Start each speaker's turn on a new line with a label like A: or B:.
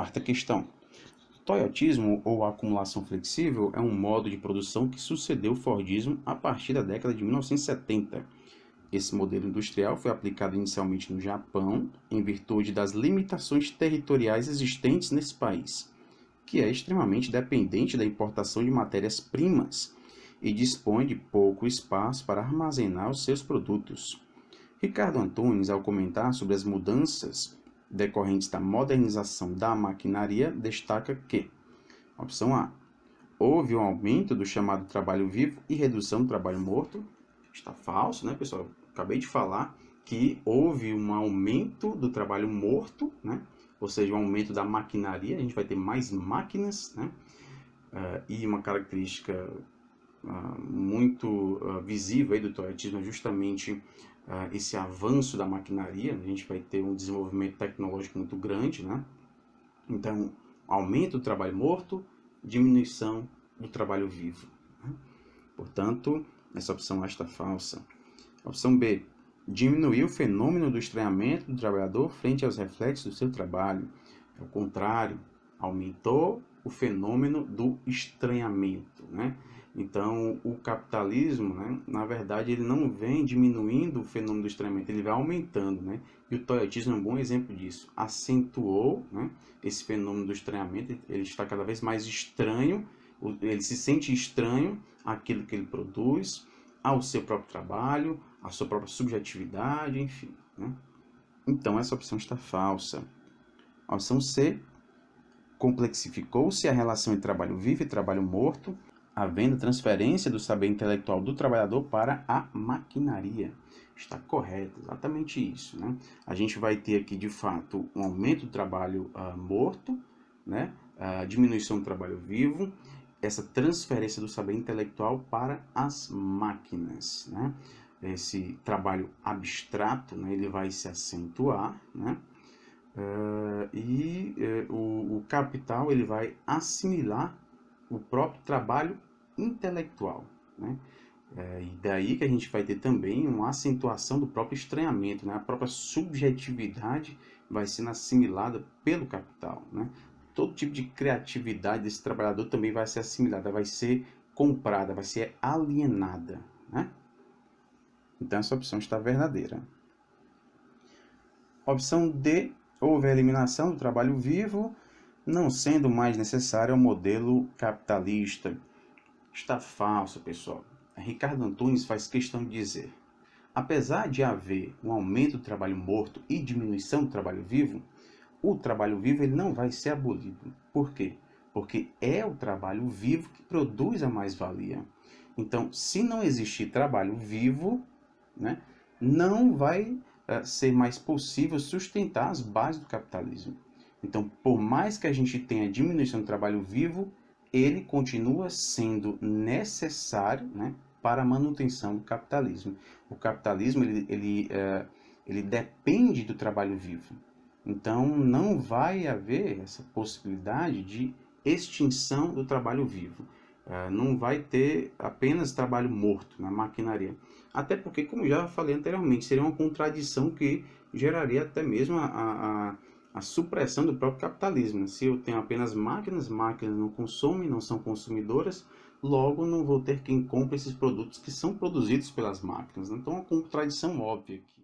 A: Quarta questão. Toyotismo ou acumulação flexível é um modo de produção que sucedeu o Fordismo a partir da década de 1970. Esse modelo industrial foi aplicado inicialmente no Japão, em virtude das limitações territoriais existentes nesse país, que é extremamente dependente da importação de matérias-primas e dispõe de pouco espaço para armazenar os seus produtos. Ricardo Antunes, ao comentar sobre as mudanças decorrentes da modernização da maquinaria, destaca que: opção A. Houve um aumento do chamado trabalho vivo e redução do trabalho morto. Está falso, né, pessoal? Acabei de falar que houve um aumento do trabalho morto, né? ou seja, um aumento da maquinaria, a gente vai ter mais máquinas, né? Uh, e uma característica ah, muito ah, visível aí do toyotismo é justamente ah, esse avanço da maquinaria. Né? A gente vai ter um desenvolvimento tecnológico muito grande, né? Então, aumento do trabalho morto, diminuição do trabalho vivo. Né? Portanto, essa opção A está falsa. Opção B. Diminuir o fenômeno do estranhamento do trabalhador frente aos reflexos do seu trabalho. Ao contrário, aumentou o fenômeno do estranhamento. Né? Então, o capitalismo, né, na verdade, ele não vem diminuindo o fenômeno do estranhamento, ele vai aumentando, né? E o toyotismo é um bom exemplo disso. Acentuou, né, esse fenômeno do estranhamento, ele está cada vez mais estranho, ele se sente estranho àquilo que ele produz, ao seu próprio trabalho, à sua própria subjetividade, enfim, né? Então, essa opção está falsa. A opção C complexificou-se a relação entre trabalho vivo e trabalho morto havendo transferência do saber intelectual do trabalhador para a maquinaria. Está correto, exatamente isso. Né? A gente vai ter aqui, de fato, um aumento do trabalho uh, morto, né? a diminuição do trabalho vivo, essa transferência do saber intelectual para as máquinas. Né? Esse trabalho abstrato né? ele vai se acentuar, né? Uh, e uh, o, o capital ele vai assimilar o próprio trabalho intelectual. Né? É, e daí que a gente vai ter também uma acentuação do próprio estranhamento, né? a própria subjetividade vai sendo assimilada pelo capital. Né? Todo tipo de criatividade desse trabalhador também vai ser assimilada, vai ser comprada, vai ser alienada. Né? Então essa opção está verdadeira. Opção D, houve a eliminação do trabalho vivo, não sendo mais necessário o modelo capitalista Está falso, pessoal. Ricardo Antunes faz questão de dizer: apesar de haver um aumento do trabalho morto e diminuição do trabalho vivo, o trabalho vivo ele não vai ser abolido. Por quê? Porque é o trabalho vivo que produz a mais-valia. Então, se não existir trabalho vivo, né, não vai uh, ser mais possível sustentar as bases do capitalismo. Então, por mais que a gente tenha diminuição do trabalho vivo, ele continua sendo necessário né, para a manutenção do capitalismo. O capitalismo ele, ele, eh, ele depende do trabalho vivo. Então não vai haver essa possibilidade de extinção do trabalho vivo. Eh, não vai ter apenas trabalho morto na maquinaria. Até porque, como já falei anteriormente, seria uma contradição que geraria até mesmo a, a a supressão do próprio capitalismo. Se eu tenho apenas máquinas, máquinas não consomem, não são consumidoras, logo não vou ter quem compre esses produtos que são produzidos pelas máquinas. Então, é uma contradição óbvia aqui.